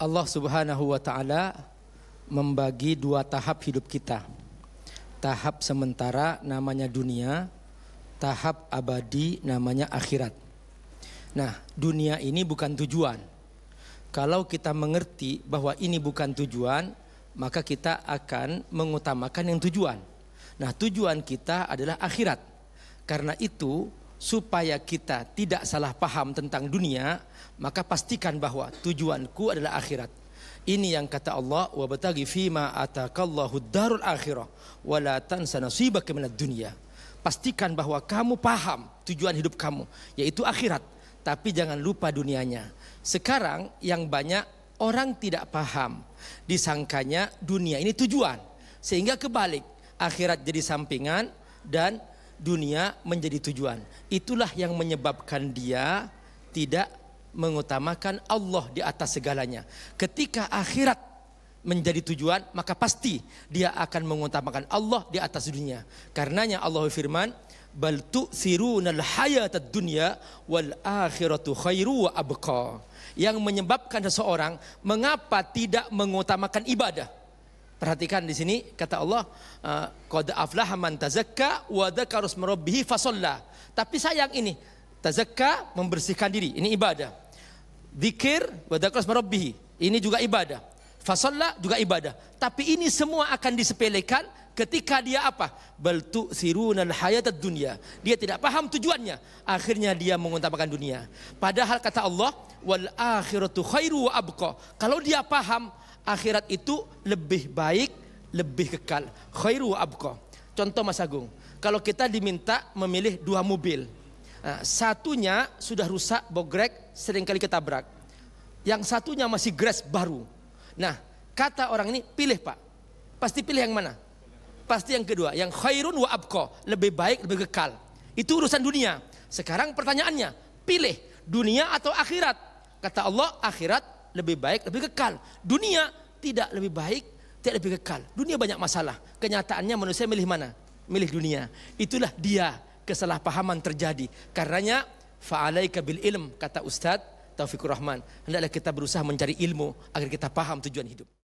Allah Subhanahu wa taala membagi dua tahap hidup kita. Tahap sementara namanya dunia, tahap abadi namanya akhirat. Nah, dunia ini bukan tujuan. Kalau kita mengerti bahwa ini bukan tujuan, maka kita akan mengutamakan yang tujuan. Nah, tujuan kita adalah akhirat. Karena itu, supaya kita tidak salah paham tentang dunia, maka pastikan bahwa tujuanku adalah akhirat. Ini yang kata Allah, "Wa bataghi fima atakallahu darul akhirah wa la tansa nasibaka minad dunya." Pastikan bahwa kamu paham tujuan hidup kamu, yaitu akhirat, tapi jangan lupa dunianya. Sekarang yang banyak orang tidak paham, disangkanya dunia ini tujuan, sehingga kebalik, akhirat jadi sampingan dan dunia menjadi tujuan. Itulah yang menyebabkan dia tidak mengutamakan Allah di atas segalanya. Ketika akhirat menjadi tujuan, maka pasti dia akan mengutamakan Allah di atas dunia. Karenanya Allah firman, "Bal tu'thirunal hayatad dunya wal akhiratu khairu wa abqa." Yang menyebabkan seseorang mengapa tidak mengutamakan ibadah Perhatikan di sini kata Allah eh, qad aflaha man tazakka wa dzakara rabbih Tapi sayang ini tazakka membersihkan diri, ini ibadah. Zikir wa dzakara rabbih, ini juga ibadah. Fasalla juga ibadah. Tapi ini semua akan disepelekan ketika dia apa? Beltu sirunan hayatat dunia. Dia tidak paham tujuannya. Akhirnya dia mengutamakan dunia. Padahal kata Allah, wal akhiratu khairu abko. abqa. Kalau dia paham, akhirat itu lebih baik, lebih kekal. Khairu abko. abqa. Contoh Mas Agung, kalau kita diminta memilih dua mobil. Nah, satunya sudah rusak, bogrek, seringkali ketabrak. Yang satunya masih grass baru. Nah, kata orang ini, pilih pak. Pasti pilih yang mana? pasti yang kedua, yang khairun wa abko, lebih baik, lebih kekal. Itu urusan dunia. Sekarang pertanyaannya, pilih dunia atau akhirat? Kata Allah, akhirat lebih baik, lebih kekal. Dunia tidak lebih baik, tidak lebih kekal. Dunia banyak masalah. Kenyataannya manusia milih mana? Milih dunia. Itulah dia kesalahpahaman terjadi. Karenanya fa'alaika bil ilm kata Ustadz Taufikur Rahman. Hendaklah kita berusaha mencari ilmu agar kita paham tujuan hidup.